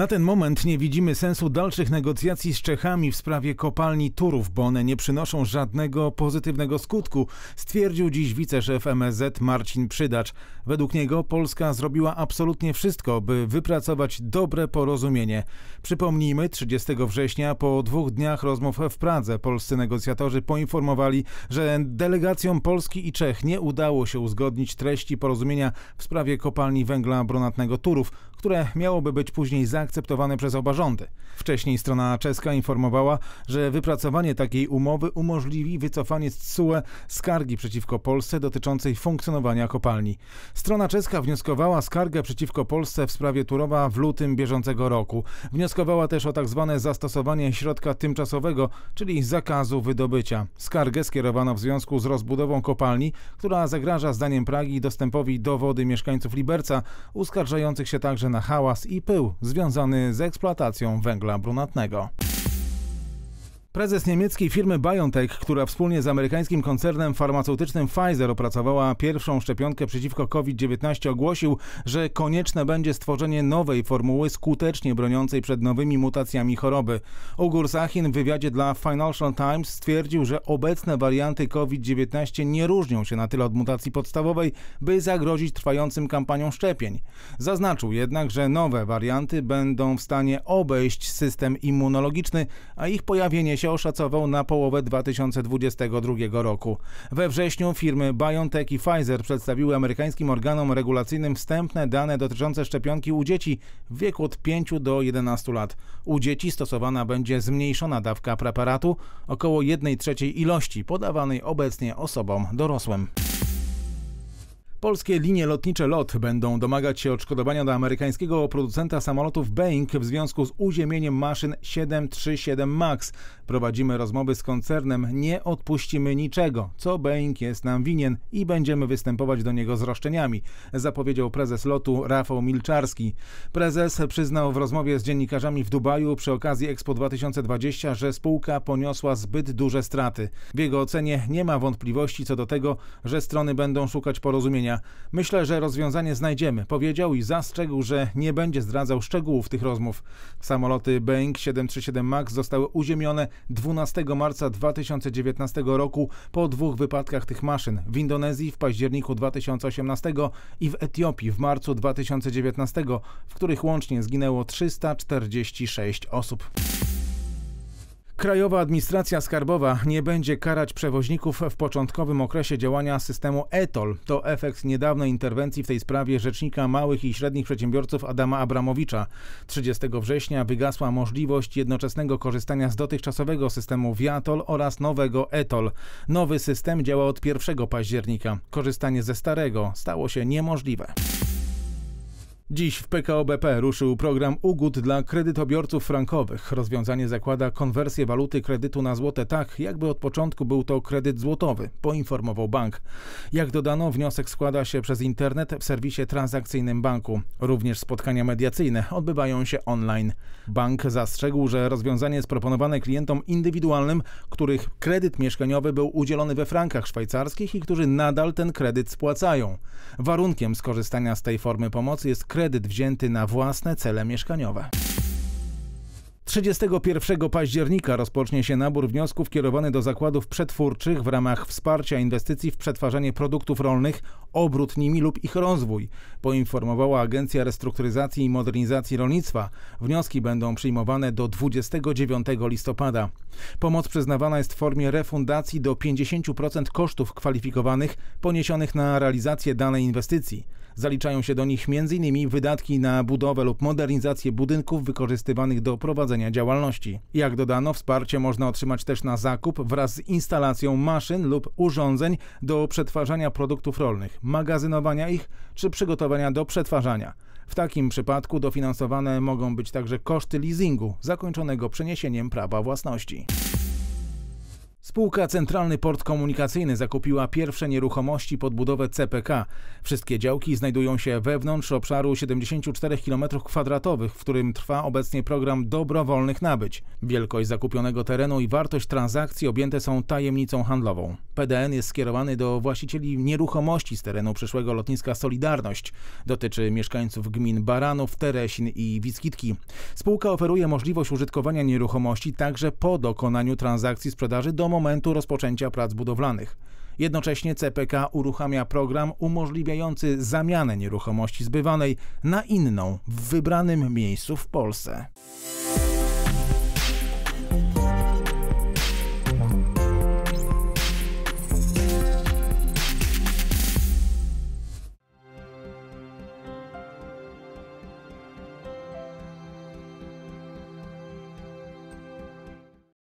Na ten moment nie widzimy sensu dalszych negocjacji z Czechami w sprawie kopalni Turów, bo one nie przynoszą żadnego pozytywnego skutku, stwierdził dziś wiceszef MSZ Marcin Przydacz. Według niego Polska zrobiła absolutnie wszystko, by wypracować dobre porozumienie. Przypomnijmy, 30 września po dwóch dniach rozmów w Pradze polscy negocjatorzy poinformowali, że delegacjom Polski i Czech nie udało się uzgodnić treści porozumienia w sprawie kopalni węgla brunatnego Turów które miałoby być później zaakceptowane przez oba rządy. Wcześniej strona czeska informowała, że wypracowanie takiej umowy umożliwi wycofanie z CUE skargi przeciwko Polsce dotyczącej funkcjonowania kopalni. Strona czeska wnioskowała skargę przeciwko Polsce w sprawie Turowa w lutym bieżącego roku. Wnioskowała też o tzw. Tak zastosowanie środka tymczasowego, czyli zakazu wydobycia. Skargę skierowano w związku z rozbudową kopalni, która zagraża zdaniem Pragi dostępowi do wody mieszkańców Liberca, uskarżających się także na hałas i pył związany z eksploatacją węgla brunatnego. Prezes niemieckiej firmy BioNTech, która wspólnie z amerykańskim koncernem farmaceutycznym Pfizer opracowała pierwszą szczepionkę przeciwko COVID-19, ogłosił, że konieczne będzie stworzenie nowej formuły skutecznie broniącej przed nowymi mutacjami choroby. Ugur Sachin w wywiadzie dla Financial Times stwierdził, że obecne warianty COVID-19 nie różnią się na tyle od mutacji podstawowej, by zagrozić trwającym kampanią szczepień. Zaznaczył jednak, że nowe warianty będą w stanie obejść system immunologiczny, a ich pojawienie się oszacował na połowę 2022 roku. We wrześniu firmy BioNTech i Pfizer przedstawiły amerykańskim organom regulacyjnym wstępne dane dotyczące szczepionki u dzieci w wieku od 5 do 11 lat. U dzieci stosowana będzie zmniejszona dawka preparatu, około 1 trzeciej ilości podawanej obecnie osobom dorosłym. Polskie linie lotnicze LOT będą domagać się odszkodowania do amerykańskiego producenta samolotów Boeing w związku z uziemieniem maszyn 737 MAX. Prowadzimy rozmowy z koncernem, nie odpuścimy niczego, co Boeing jest nam winien i będziemy występować do niego z roszczeniami, zapowiedział prezes LOTu Rafał Milczarski. Prezes przyznał w rozmowie z dziennikarzami w Dubaju przy okazji Expo 2020, że spółka poniosła zbyt duże straty. W jego ocenie nie ma wątpliwości co do tego, że strony będą szukać porozumienia spotkania. Myślę, że rozwiązanie znajdziemy, powiedział i zastrzegł, że nie będzie zdradzał szczegółów tych rozmów. Samoloty Boeing 737 MAX zostały uziemione 12 marca 2019 roku po dwóch wypadkach tych maszyn w Indonezji w październiku 2018 i w Etiopii w marcu 2019, w których łącznie zginęło 346 osób. Krajowa Administracja Skarbowa nie będzie karać przewoźników w początkowym okresie działania systemu ETOL. To efekt niedawnej interwencji w tej sprawie rzecznika małych i średnich przedsiębiorców Adama Abramowicza. 30 września wygasła możliwość jednoczesnego korzystania z dotychczasowego systemu Viatol oraz nowego ETOL. Nowy system działa od 1 października. Korzystanie ze starego stało się niemożliwe. Dziś w PKOBP ruszył program ugód dla kredytobiorców frankowych. Rozwiązanie zakłada konwersję waluty kredytu na złote tak, jakby od początku był to kredyt złotowy, poinformował bank. Jak dodano, wniosek składa się przez internet w serwisie transakcyjnym banku. Również spotkania mediacyjne odbywają się online. Bank zastrzegł, że rozwiązanie jest proponowane klientom indywidualnym, których kredyt mieszkaniowy był udzielony we frankach szwajcarskich i którzy nadal ten kredyt spłacają. Warunkiem skorzystania z tej formy pomocy jest kredyt kredyt wzięty na własne cele mieszkaniowe. 31 października rozpocznie się nabór wniosków kierowany do zakładów przetwórczych w ramach wsparcia inwestycji w przetwarzanie produktów rolnych, obrót nimi lub ich rozwój, poinformowała Agencja Restrukturyzacji i Modernizacji Rolnictwa. Wnioski będą przyjmowane do 29 listopada. Pomoc przyznawana jest w formie refundacji do 50% kosztów kwalifikowanych poniesionych na realizację danej inwestycji. Zaliczają się do nich m.in. wydatki na budowę lub modernizację budynków wykorzystywanych do prowadzenia działalności. Jak dodano, wsparcie można otrzymać też na zakup wraz z instalacją maszyn lub urządzeń do przetwarzania produktów rolnych, magazynowania ich czy przygotowania do przetwarzania. W takim przypadku dofinansowane mogą być także koszty leasingu zakończonego przeniesieniem prawa własności. Spółka Centralny Port Komunikacyjny zakupiła pierwsze nieruchomości pod budowę CPK. Wszystkie działki znajdują się wewnątrz obszaru 74 km2, w którym trwa obecnie program dobrowolnych nabyć. Wielkość zakupionego terenu i wartość transakcji objęte są tajemnicą handlową. PDN jest skierowany do właścicieli nieruchomości z terenu przyszłego lotniska Solidarność. Dotyczy mieszkańców gmin Baranów, Teresin i Wiskitki. Spółka oferuje możliwość użytkowania nieruchomości także po dokonaniu transakcji sprzedaży do momentu rozpoczęcia prac budowlanych. Jednocześnie CPK uruchamia program umożliwiający zamianę nieruchomości zbywanej na inną w wybranym miejscu w Polsce.